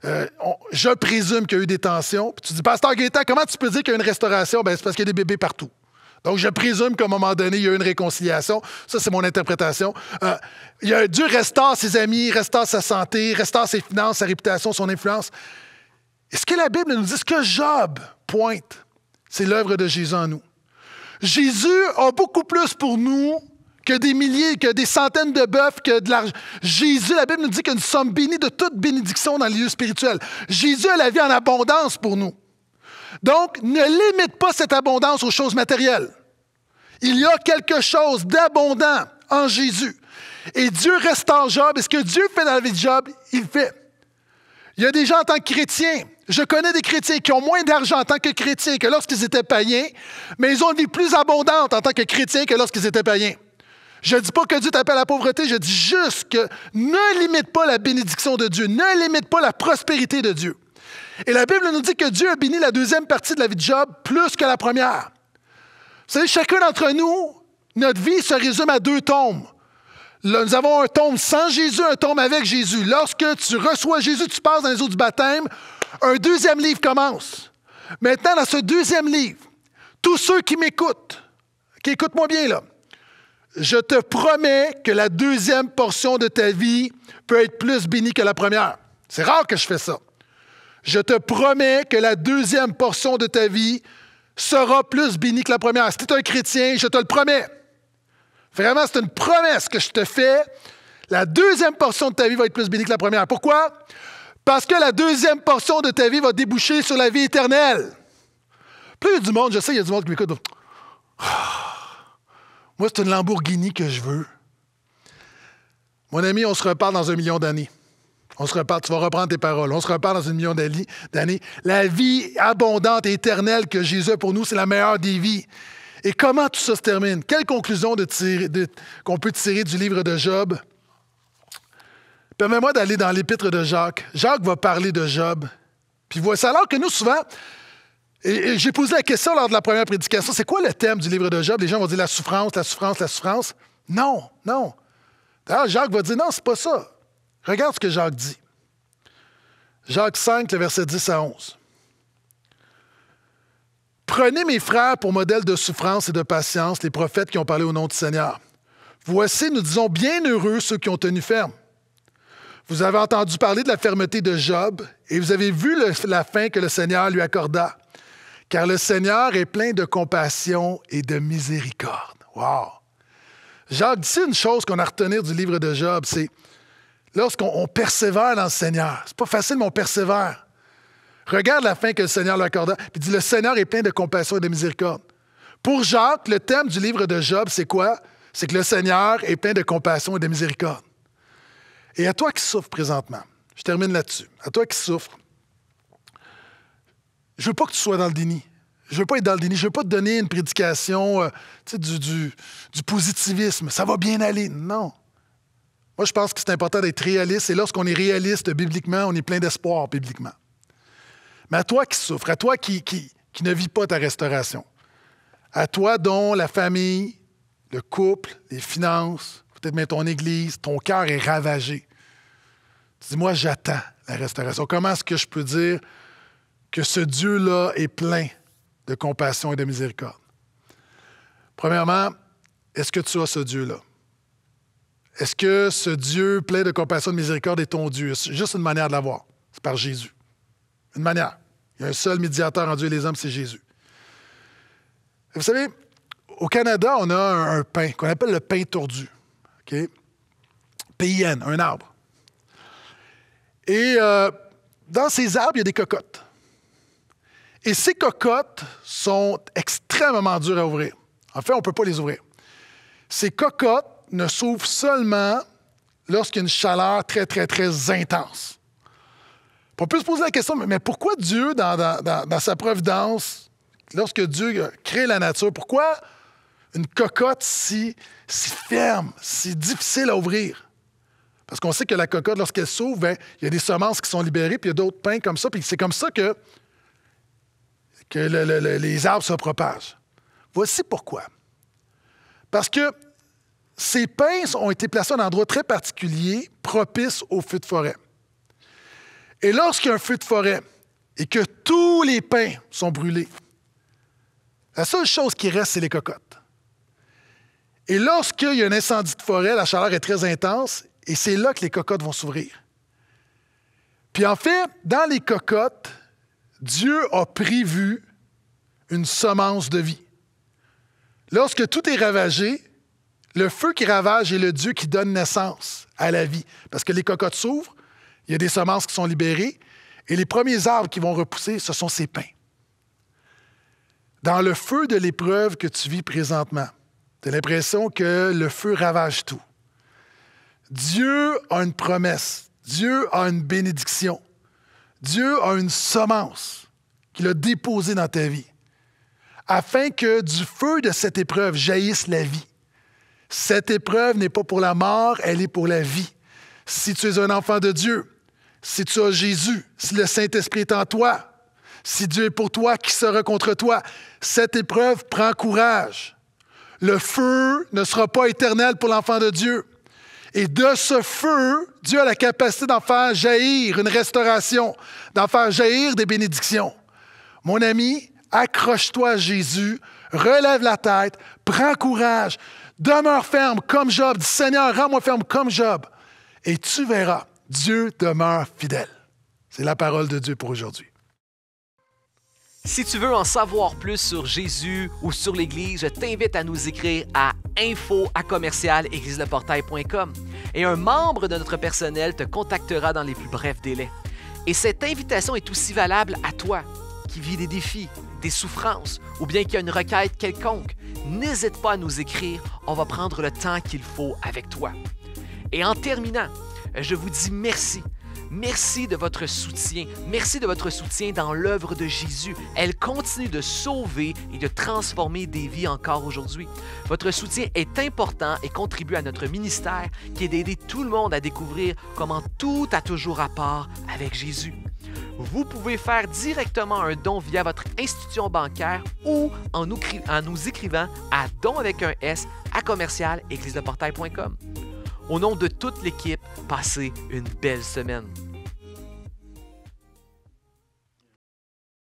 Euh, je présume qu'il y a eu des tensions. Puis tu dis Pasteur Gaétan, comment tu peux dire qu'il y a une restauration ben, C'est parce qu'il y a des bébés partout. Donc, je présume qu'à un moment donné, il y a eu une réconciliation. Ça, c'est mon interprétation. Euh, Dieu il a ses amis, restaure sa santé, restaure ses finances, sa réputation, son influence. Et ce que la Bible nous dit, ce que Job pointe, c'est l'œuvre de Jésus en nous. Jésus a beaucoup plus pour nous que des milliers, que des centaines de bœufs, que de l'argent. Jésus, la Bible nous dit que nous sommes bénis de toute bénédiction dans le lieu spirituel. Jésus a la vie en abondance pour nous. Donc, ne limite pas cette abondance aux choses matérielles. Il y a quelque chose d'abondant en Jésus. Et Dieu reste en Job. Et ce que Dieu fait dans la vie de Job, il fait. Il y a des gens en tant que chrétiens, je connais des chrétiens qui ont moins d'argent en tant que chrétiens que lorsqu'ils étaient païens, mais ils ont une vie plus abondante en tant que chrétiens que lorsqu'ils étaient païens. Je ne dis pas que Dieu t'appelle à la pauvreté, je dis juste que ne limite pas la bénédiction de Dieu, ne limite pas la prospérité de Dieu. Et la Bible nous dit que Dieu a béni la deuxième partie de la vie de Job plus que la première. Vous savez, chacun d'entre nous, notre vie se résume à deux tombes. nous avons un tombe sans Jésus, un tombe avec Jésus. Lorsque tu reçois Jésus, tu passes dans les eaux du baptême, un deuxième livre commence. Maintenant, dans ce deuxième livre, tous ceux qui m'écoutent, qui écoutent-moi bien là, je te promets que la deuxième portion de ta vie peut être plus bénie que la première. C'est rare que je fais ça je te promets que la deuxième portion de ta vie sera plus bénie que la première. Si tu es un chrétien, je te le promets. Vraiment, c'est une promesse que je te fais. La deuxième portion de ta vie va être plus bénie que la première. Pourquoi? Parce que la deuxième portion de ta vie va déboucher sur la vie éternelle. Plus du monde, je sais, il y a du monde qui m'écoute. moi, c'est une Lamborghini que je veux. Mon ami, on se reparle dans un million d'années. On se reparle, tu vas reprendre tes paroles. On se reparle dans une million d'années. La vie abondante et éternelle que Jésus a pour nous, c'est la meilleure des vies. Et comment tout ça se termine? Quelle conclusion qu'on peut tirer du livre de Job? Permets-moi d'aller dans l'épître de Jacques. Jacques va parler de Job. Puis voici alors que nous, souvent, et, j'ai posé la question lors de la première prédication, c'est quoi le thème du livre de Job? Les gens vont dire la souffrance, la souffrance, la souffrance. Non, non. D'ailleurs, Jacques va dire non, c'est pas ça. Regarde ce que Jacques dit. Jacques 5, le verset 10 à 11. Prenez mes frères pour modèle de souffrance et de patience, les prophètes qui ont parlé au nom du Seigneur. Voici, nous disons, bienheureux ceux qui ont tenu ferme. Vous avez entendu parler de la fermeté de Job et vous avez vu la fin que le Seigneur lui accorda, car le Seigneur est plein de compassion et de miséricorde. Wow! Jacques dit une chose qu'on a à retenir du livre de Job, c'est Lorsqu'on persévère dans le Seigneur, c'est pas facile, mais on persévère. Regarde la fin que le Seigneur lui accorda. Puis dit Le Seigneur est plein de compassion et de miséricorde. Pour Jacques, le thème du livre de Job, c'est quoi? C'est que le Seigneur est plein de compassion et de miséricorde. Et à toi qui souffres présentement, je termine là-dessus. À toi qui souffres, je veux pas que tu sois dans le déni. Je veux pas être dans le déni. Je veux pas te donner une prédication euh, du, du positivisme. Ça va bien aller. Non. Moi, je pense que c'est important d'être réaliste. Et lorsqu'on est réaliste bibliquement, on est plein d'espoir bibliquement. Mais à toi qui souffres, à toi qui, qui ne vis pas ta restauration, à toi dont la famille, le couple, les finances, peut-être même ton église, ton cœur est ravagé. dis, moi, j'attends la restauration. Comment est-ce que je peux dire que ce Dieu-là est plein de compassion et de miséricorde? Premièrement, est-ce que tu as ce Dieu-là? Est-ce que ce Dieu plein de compassion et de miséricorde est ton Dieu? C'est juste une manière de l'avoir. C'est par Jésus. Une manière. Il y a un seul médiateur en Dieu et les hommes, c'est Jésus. vous savez, au Canada, on a un, pain qu'on appelle le pain tordu. OK? PIN, un arbre. Et euh, dans ces arbres, il y a des cocottes. Et ces cocottes sont extrêmement dures à ouvrir. En fait, on ne peut pas les ouvrir. Ces cocottes ne s'ouvre seulement lorsqu'il y a une chaleur très, très, très intense. On peut se poser la question, mais pourquoi Dieu, dans, sa providence, lorsque Dieu crée la nature, pourquoi une cocotte si, ferme, si difficile à ouvrir? Parce qu'on sait que la cocotte, lorsqu'elle s'ouvre, ben, il y a des semences qui sont libérées, puis il y a d'autres pains comme ça, puis c'est comme ça que, les arbres se propagent. Voici pourquoi. Parce que ces pinces ont été placés à un endroit très particulier, propice au feu de forêt. Et lorsqu'il y a un feu de forêt et que tous les pins sont brûlés, la seule chose qui reste, c'est les cocottes. Et lorsqu'il y a un incendie de forêt, la chaleur est très intense et c'est là que les cocottes vont s'ouvrir. Puis en fait, dans les cocottes, Dieu a prévu une semence de vie. Lorsque tout est ravagé, le feu qui ravage est le Dieu qui donne naissance à la vie. Parce que les cocottes s'ouvrent, il y a des semences qui sont libérées, et les premiers arbres qui vont repousser, ce sont ces pins. Dans le feu de l'épreuve que tu vis présentement, tu as l'impression que le feu ravage tout. Dieu a une promesse, Dieu a une bénédiction, Dieu a une semence qu'il a déposée dans ta vie, afin que du feu de cette épreuve jaillisse la vie. Cette épreuve n'est pas pour la mort, elle est pour la vie. Si tu es un enfant de Dieu, si tu as Jésus, si le Saint-Esprit est en toi, si Dieu est pour toi, qui sera contre toi? Cette épreuve prend courage. Le feu ne sera pas éternel pour l'enfant de Dieu. Et de ce feu, Dieu a la capacité d'en faire jaillir une restauration, d'en faire jaillir des bénédictions. Mon ami, accroche-toi à Jésus, relève la tête, prends courage. Demeure ferme comme Job. Dis, Seigneur, rends-moi ferme comme Job. Et tu verras, Dieu demeure fidèle. C'est la parole de Dieu pour aujourd'hui. Si tu veux en savoir plus sur Jésus ou sur l'Église, je t'invite à nous écrire à info à commercial et un membre de notre personnel te contactera dans les plus brefs délais. Et cette invitation est aussi valable à toi qui vis des défis des souffrances ou bien qu'il y a une requête quelconque, n'hésite pas à nous écrire. On va prendre le temps qu'il faut avec toi. Et en terminant, je vous dis merci. Merci de votre soutien. Merci de votre soutien dans l'œuvre de Jésus. Elle continue de sauver et de transformer des vies encore aujourd'hui. Votre soutien est important et contribue à notre ministère qui est d'aider tout le monde à découvrir comment tout a toujours rapport avec Jésus. Vous pouvez faire directement un don via votre institution bancaire ou en nous, écrivant à don avec un S à commercial Au nom de toute l'équipe, passez une belle semaine.